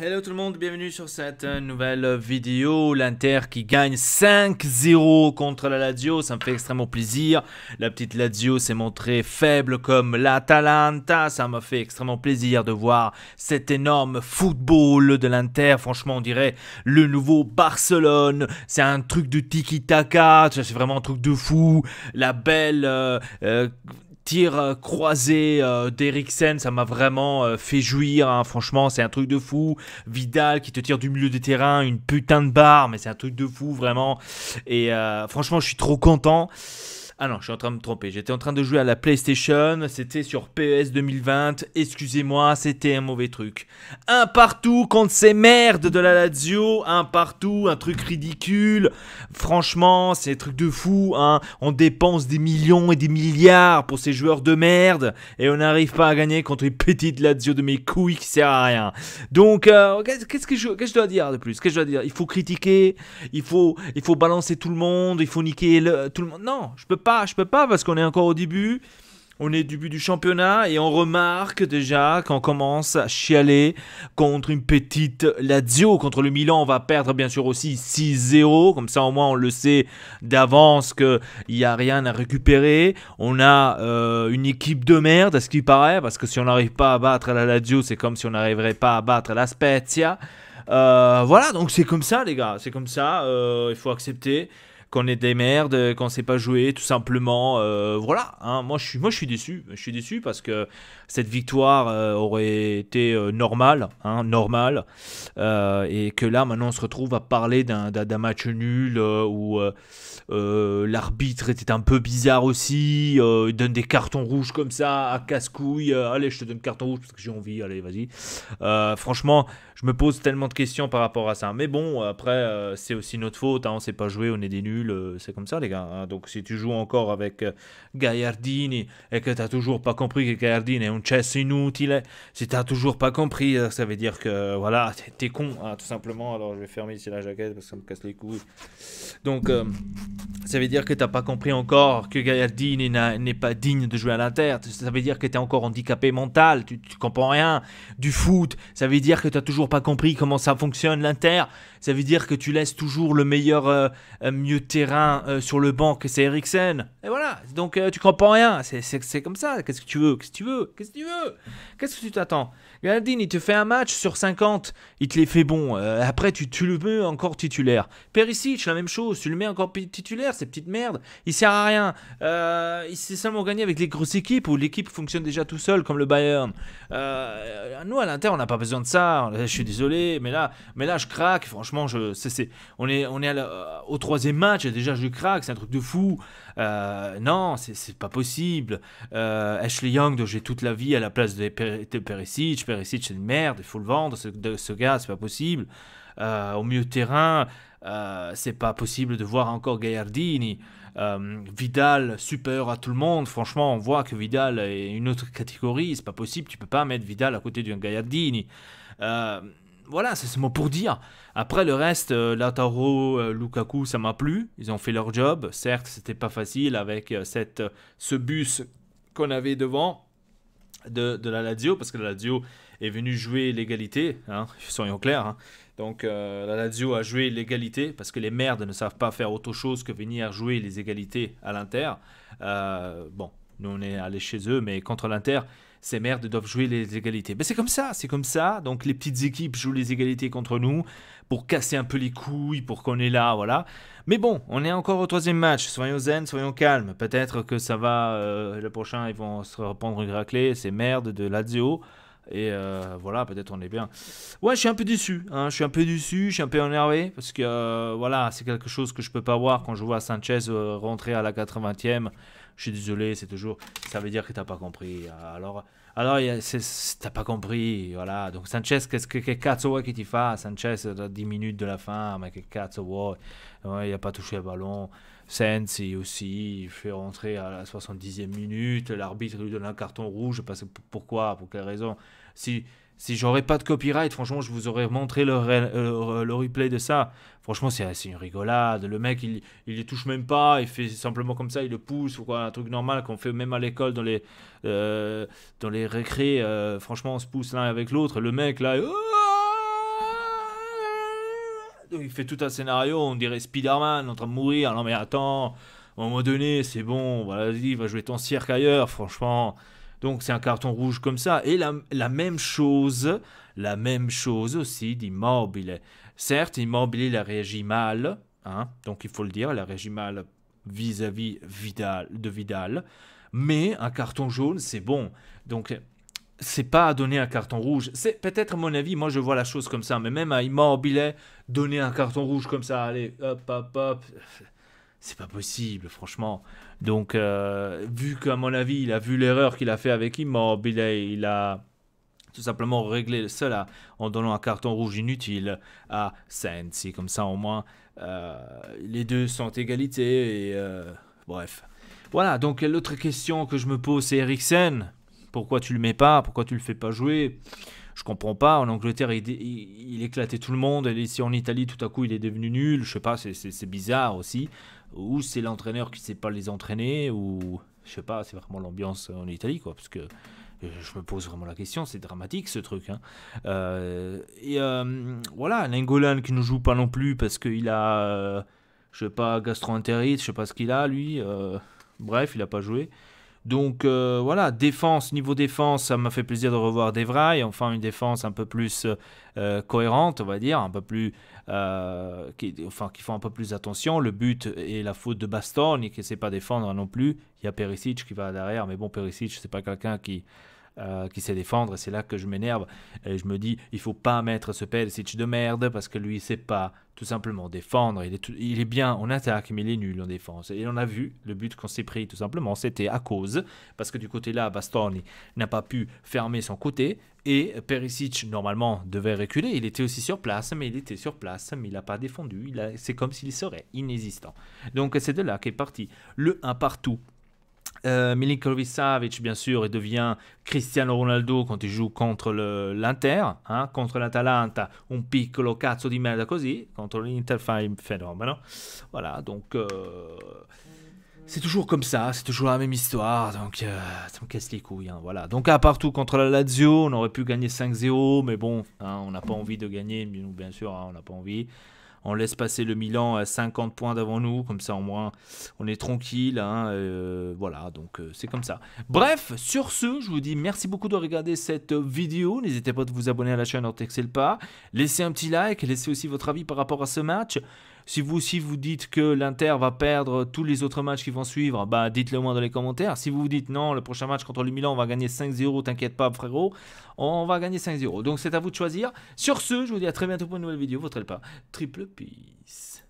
Hello tout le monde, bienvenue sur cette nouvelle vidéo. L'Inter qui gagne 5-0 contre la Lazio, ça me fait extrêmement plaisir. La petite Lazio s'est montrée faible comme l'Atalanta, ça m'a fait extrêmement plaisir de voir cet énorme football de l'Inter. Franchement, on dirait le nouveau Barcelone. C'est un truc de tiki-taka, c'est vraiment un truc de fou. La belle... Euh, euh, tir euh, croisé euh, d'Eriksen, ça m'a vraiment euh, fait jouir. Hein. Franchement, c'est un truc de fou. Vidal qui te tire du milieu des terrains, une putain de barre, mais c'est un truc de fou, vraiment. Et euh, franchement, je suis trop content. Ah non, je suis en train de me tromper. J'étais en train de jouer à la PlayStation. C'était sur PES 2020. Excusez-moi, c'était un mauvais truc. Un partout contre ces merdes de la Lazio. Un partout, un truc ridicule. Franchement, c'est un truc de fou. Hein. On dépense des millions et des milliards pour ces joueurs de merde. Et on n'arrive pas à gagner contre une petite Lazio de mes couilles qui sert à rien. Donc, euh, qu'est-ce que je, je, dois dire de plus Qu'est-ce que je dois dire Il faut critiquer. Il faut, il faut balancer tout le monde. Il faut niquer tout le monde. Non, je peux pas je peux pas parce qu'on est encore au début. On est au début du championnat et on remarque déjà qu'on commence à chialer contre une petite Lazio. Contre le Milan, on va perdre bien sûr aussi 6-0. Comme ça, au moins, on le sait d'avance qu'il n'y a rien à récupérer. On a euh, une équipe de merde, à ce qui paraît, parce que si on n'arrive pas à battre la Lazio, c'est comme si on n'arriverait pas à battre la Spezia. Euh, voilà, donc c'est comme ça, les gars. C'est comme ça. Euh, il faut accepter qu'on est des merdes, qu'on ne sait pas jouer, tout simplement. Euh, voilà, hein. moi, je suis, moi déçu. Je suis déçu parce que cette victoire euh, aurait été euh, normale, hein, normale, et que là maintenant on se retrouve à parler d'un match nul où l'arbitre était un peu bizarre aussi, il donne des cartons rouges comme ça à casse-couille. allez, je te donne carton rouge parce que j'ai envie, allez, vas-y. franchement, je me pose tellement de questions par rapport à ça. Mais bon, après, c'est aussi notre faute, On hein, on sait pas jouer, on est des nuls. Euh, c'est comme ça, les gars. Hein. Donc, si tu joues encore avec euh, Gaillardini et que tu n'as toujours pas compris que Gaillardini est un chess inutile, si tu toujours pas compris, euh, ça veut dire que voilà, t'es con, hein, tout simplement. Alors, je vais fermer ici la jaquette parce que ça me casse les couilles. Donc, ça veut dire que t'as pas compris encore que Gallardini n'est pas digne de jouer à l'Inter. Ça veut dire que t'es encore handicapé mental. Tu, comprends rien du foot. Ça veut dire que t'as toujours pas compris comment ça fonctionne l'Inter. Ça veut dire que tu laisses toujours le meilleur euh, euh, mieux terrain euh, sur le banc que c'est Eriksen. Et voilà. Donc tu comprends rien. C'est comme ça. Qu'est-ce que tu veux Qu'est-ce que tu veux Qu'est-ce que tu veux Qu'est-ce que tu t'attends Gallardini, il te fait un match sur 50. Il te les fait bon. après, tu, tu le mets encore titulaire. Perisic, la même chose. Tu le mets encore titulaire ces petites merdes Il sert à rien. Euh, il seulement gagner avec les grosses équipes où l'équipe fonctionne déjà tout seul, comme le Bayern. Euh, nous, à l'Inter, on n'a pas besoin de ça. Je suis désolé, mais là, mais là je craque. Franchement, je, on est, on est au troisième match. Et déjà, je craque. C'est un truc de fou. Euh, non, c'est pas possible. Euh, Ashley Young, dont j'ai toute la vie à la place de, Perisic. Perisic, c'est une merde. Il faut le vendre. de, ce gars, c'est pas possible. Euh, au milieu terrain, euh, c'est pas possible de voir encore Gaillardini, euh, Vidal supérieur à tout le monde. Franchement, on voit que Vidal est une autre catégorie. C'est pas possible. Tu peux pas mettre Vidal à côté d'un Gaillardini. voilà, c'est ce mot pour dire. Après le reste, Lautaro, Lukaku, ça m'a plu. Ils ont fait leur job. Certes, c'était pas facile avec cette, ce bus qu'on avait devant de, la Lazio, parce que la Lazio est venue jouer l'égalité, hein, soyons clairs. Hein. Donc euh, la Lazio a joué l'égalité parce que les merdes ne savent pas faire autre chose que venir jouer les égalités à l'Inter. Euh, bon, nous on est allés chez eux, mais contre l'Inter, ces merdes doivent jouer les égalités. Mais c'est comme ça, c'est comme ça. Donc les petites équipes jouent les égalités contre nous pour casser un peu les couilles, pour qu'on est là, voilà. Mais bon, on est encore au troisième match. Soyons zen, soyons calmes. Peut-être que ça va. Euh, le prochain, ils vont se reprendre une raclée. ces merdes de Lazio. Et euh, voilà, peut-être on est bien. Ouais, je suis un peu déçu. Hein. je suis un peu déçu, je suis un peu énervé. Parce que euh, voilà, c'est quelque chose que je peux pas voir quand je vois Sanchez euh, rentrer à la 80e. Je suis désolé, c'est toujours. Ça veut dire que tu n'as pas compris. Alors, alors t'as pas compris. Voilà. Donc, Sanchez, qu'est-ce que, que cazzo qu'il t'y fait Sanchez, 10 minutes de la fin, mais que cazzo Il a pas touché le ballon. Sensi aussi, il fait rentrer à la 70e minute, l'arbitre lui donne un carton rouge, parce que pourquoi, pour quelle raison si, si j'aurais pas de copyright, franchement, je vous aurais montré le, euh, le, replay de ça. Franchement, c'est une rigolade. Le mec, il, il les touche même pas. Il fait simplement comme ça, il le pousse Un truc normal qu'on fait même à l'école dans les, euh, dans les récrés. Euh, franchement, on se pousse l'un avec l'autre. Le mec, là, il fait tout un scénario. On dirait Spider-Man en train de mourir. Ah non, mais attends, à un moment donné, c'est bon. Voilà, vas-y, va jouer ton cirque ailleurs, franchement. Donc c'est un carton rouge comme ça. Et la, même chose, la même chose aussi d'Immobile. Certes, Immobile, il a mal, hein, donc il faut le dire, il a mal vis-à-vis Vidal, de Vidal. Mais un carton jaune, c'est bon. Donc c'est pas à donner un carton rouge. C'est peut-être mon avis, moi je vois la chose comme ça, mais même à Immobile, donner un carton rouge comme ça, allez, hop, hop, hop, c'est pas possible, franchement. Donc, euh, vu qu'à mon avis, il a vu l'erreur qu'il a fait avec Immobile, il il a tout simplement réglé cela en donnant un carton rouge inutile à Sensi. Comme ça, au moins, euh, les deux sont égalité. Et, euh, bref. Voilà, donc l'autre question que je me pose, c'est Ericsson. Pourquoi tu le mets pas Pourquoi tu le fais pas jouer je comprends pas. En Angleterre, il, éclatait tout le monde. Et ici en Italie, tout à coup, il est devenu nul. Je sais pas, c'est bizarre aussi ou c'est l'entraîneur qui sait pas les entraîner, ou je sais pas, c'est vraiment l'ambiance en Italie, quoi, parce que euh, je me pose vraiment la question, c'est dramatique ce truc. Hein. Euh, et euh, voilà, Lingolan qui ne joue pas non plus parce qu'il a, je sais pas, gastro-entérite, je sais pas ce qu'il a lui, bref, il a pas joué. Donc euh, voilà, défense, niveau défense, ça m'a fait plaisir de revoir Devray. Enfin, une défense un peu plus euh, euh, cohérente, on va dire, un peu plus. qui, enfin, qui font un peu plus attention. Le but est la faute de et qui ne sait pas défendre non plus. Il y a Perisic qui va derrière, mais bon, Perisic, c'est pas quelqu'un qui euh, qui sait défendre. c'est là que je m'énerve. Et je me dis, il faut pas mettre ce Perisic de merde parce que lui, il sait pas tout simplement défendre. Il est, bien en attaque, mais il est nul en défense. Et on a vu, le but qu'on s'est pris, tout simplement, c'était à cause, parce que du côté-là, Bastoni n'a pas pu fermer son côté. Et Perisic, normalement, devait reculer. Il était aussi sur place, mais il était sur place, mais il n'a pas défendu. C'est comme s'il serait inexistant. Donc c'est de là qu'est parti le 1 partout euh, Milinkovic Savic, bien sûr, il devient Cristiano Ronaldo quand il joue contre l'Inter, hein, contre l'Atalanta, un piccolo cazzo di merda così, contre l'Inter un Voilà, donc euh, c'est toujours comme ça, c'est toujours la même histoire, donc ça euh, me casse les couilles. Hein, voilà. Donc à part contre la Lazio, on aurait pu gagner 5-0, mais bon, hein, on n'a pas envie de gagner, bien sûr, hein, on n'a pas envie on laisse passer le Milan à 50 points d'avant nous, comme ça au moins on est tranquille. Hein, euh, voilà, donc euh, c'est comme ça. Bref, sur ce, je vous dis merci beaucoup de regarder cette vidéo. N'hésitez pas à vous abonner à la chaîne, en le pas. Laissez un petit like, laissez aussi votre avis par rapport à ce match. Si vous aussi vous dites que l'Inter va perdre tous les autres matchs qui vont suivre, bah dites-le moi dans les commentaires. Si vous vous dites non, le prochain match contre le Milan, on va gagner 5-0, t'inquiète pas frérot, on va gagner 5-0. Donc c'est à vous de choisir. Sur ce, je vous dis à très bientôt pour une nouvelle vidéo. Votre pas. Triple Peace.